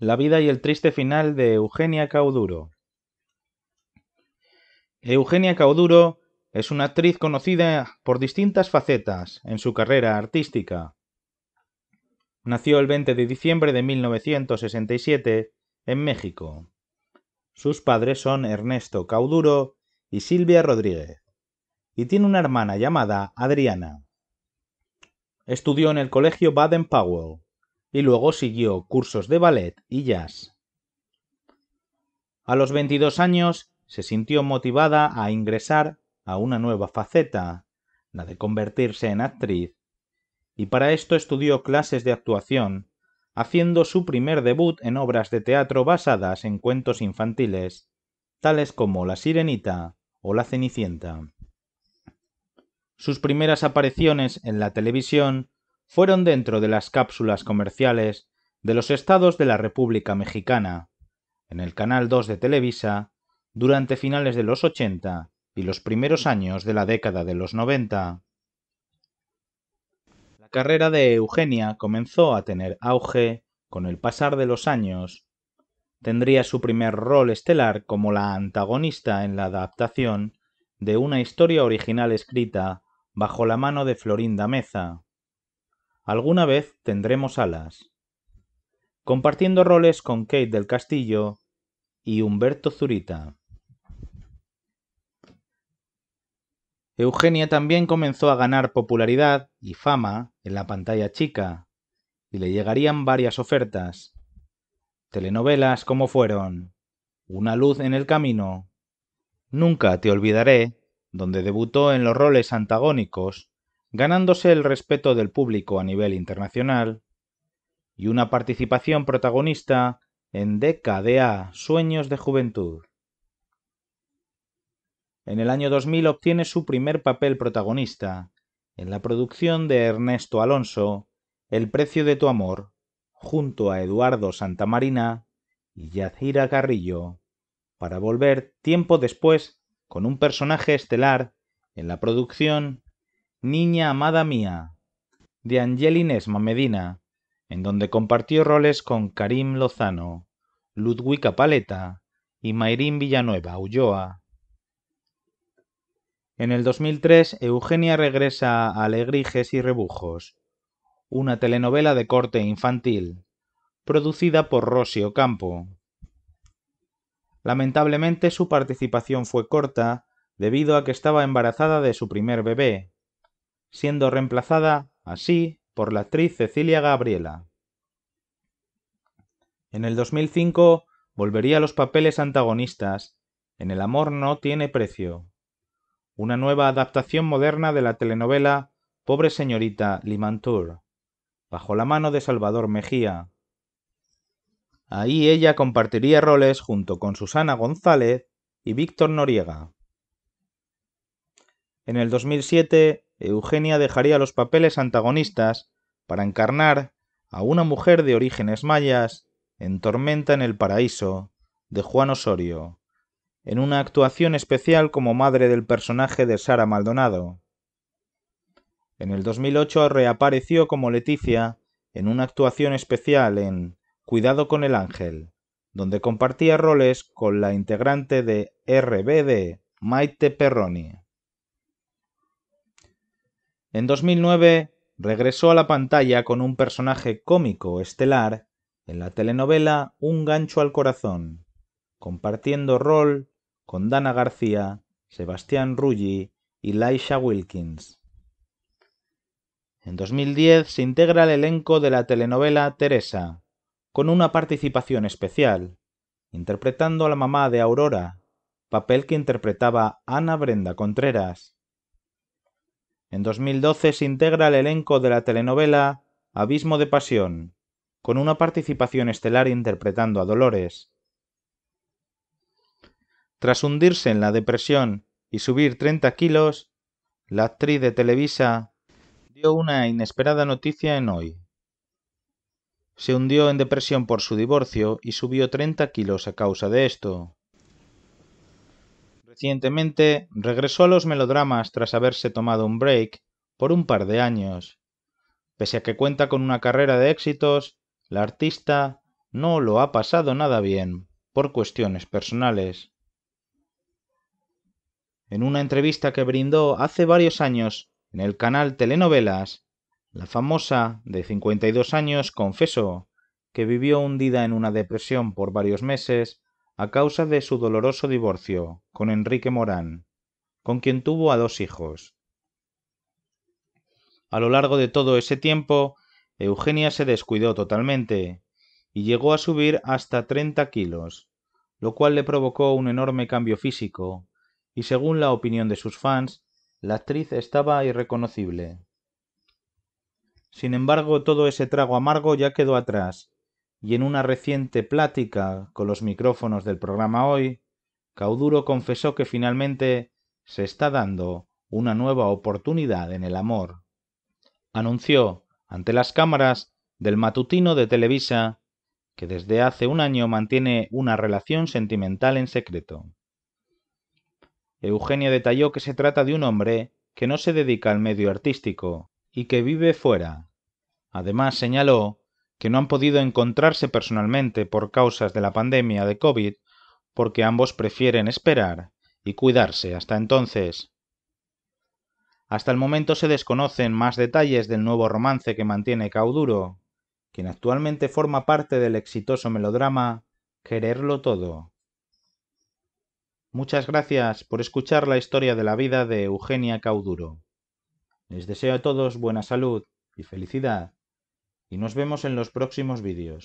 La vida y el triste final de Eugenia Cauduro. Eugenia Cauduro es una actriz conocida por distintas facetas en su carrera artística. Nació el 20 de diciembre de 1967 en México. Sus padres son Ernesto Cauduro y Silvia Rodríguez, y tiene una hermana llamada Adriana. Estudió en el Colegio Baden-Powell y luego siguió cursos de ballet y jazz. A los 22 años se sintió motivada a ingresar a una nueva faceta, la de convertirse en actriz, y para esto estudió clases de actuación, haciendo su primer debut en obras de teatro basadas en cuentos infantiles, tales como La Sirenita o La Cenicienta. Sus primeras apariciones en la televisión fueron dentro de las cápsulas comerciales de los estados de la República Mexicana, en el Canal 2 de Televisa, durante finales de los 80 y los primeros años de la década de los 90. La carrera de Eugenia comenzó a tener auge con el pasar de los años. Tendría su primer rol estelar como la antagonista en la adaptación de una historia original escrita bajo la mano de Florinda Meza. Alguna vez tendremos alas. Compartiendo roles con Kate del Castillo y Humberto Zurita. Eugenia también comenzó a ganar popularidad y fama en la pantalla chica, y le llegarían varias ofertas. Telenovelas como fueron Una luz en el camino, Nunca te olvidaré, donde debutó en los roles antagónicos, ganándose el respeto del público a nivel internacional y una participación protagonista en DKDA Sueños de Juventud. En el año 2000 obtiene su primer papel protagonista en la producción de Ernesto Alonso, El precio de tu amor, junto a Eduardo Santamarina y yazira Carrillo, para volver tiempo después con un personaje estelar en la producción Niña amada mía, de Angelines Medina, en donde compartió roles con Karim Lozano, Ludwika Paleta y Mayrín Villanueva Ulloa. En el 2003, Eugenia regresa a Alegrijes y Rebujos, una telenovela de corte infantil, producida por Rosio Campo. Lamentablemente su participación fue corta debido a que estaba embarazada de su primer bebé, siendo reemplazada así por la actriz Cecilia Gabriela. En el 2005 volvería a los papeles antagonistas en El amor no tiene precio, una nueva adaptación moderna de la telenovela Pobre señorita Limantour, bajo la mano de Salvador Mejía. Ahí ella compartiría roles junto con Susana González y Víctor Noriega. En el 2007 Eugenia dejaría los papeles antagonistas para encarnar a una mujer de orígenes mayas en Tormenta en el Paraíso, de Juan Osorio, en una actuación especial como madre del personaje de Sara Maldonado. En el 2008 reapareció como Leticia en una actuación especial en Cuidado con el Ángel, donde compartía roles con la integrante de RBD, Maite Perroni. En 2009 regresó a la pantalla con un personaje cómico estelar en la telenovela Un gancho al corazón, compartiendo rol con Dana García, Sebastián Rulli y Laisha Wilkins. En 2010 se integra al el elenco de la telenovela Teresa, con una participación especial, interpretando a la mamá de Aurora, papel que interpretaba Ana Brenda Contreras en 2012 se integra al el elenco de la telenovela Abismo de Pasión, con una participación estelar interpretando a Dolores. Tras hundirse en la depresión y subir 30 kilos, la actriz de Televisa dio una inesperada noticia en Hoy. Se hundió en depresión por su divorcio y subió 30 kilos a causa de esto. Recientemente regresó a los melodramas tras haberse tomado un break por un par de años. Pese a que cuenta con una carrera de éxitos, la artista no lo ha pasado nada bien por cuestiones personales. En una entrevista que brindó hace varios años en el canal Telenovelas, la famosa de 52 años confesó que vivió hundida en una depresión por varios meses a causa de su doloroso divorcio con Enrique Morán, con quien tuvo a dos hijos. A lo largo de todo ese tiempo, Eugenia se descuidó totalmente y llegó a subir hasta 30 kilos, lo cual le provocó un enorme cambio físico, y según la opinión de sus fans, la actriz estaba irreconocible. Sin embargo, todo ese trago amargo ya quedó atrás, y en una reciente plática con los micrófonos del programa Hoy, Cauduro confesó que finalmente se está dando una nueva oportunidad en el amor. Anunció ante las cámaras del matutino de Televisa que desde hace un año mantiene una relación sentimental en secreto. Eugenia detalló que se trata de un hombre que no se dedica al medio artístico y que vive fuera. Además señaló que no han podido encontrarse personalmente por causas de la pandemia de COVID, porque ambos prefieren esperar y cuidarse hasta entonces. Hasta el momento se desconocen más detalles del nuevo romance que mantiene Cauduro, quien actualmente forma parte del exitoso melodrama Quererlo Todo. Muchas gracias por escuchar la historia de la vida de Eugenia Cauduro. Les deseo a todos buena salud y felicidad y nos vemos en los próximos vídeos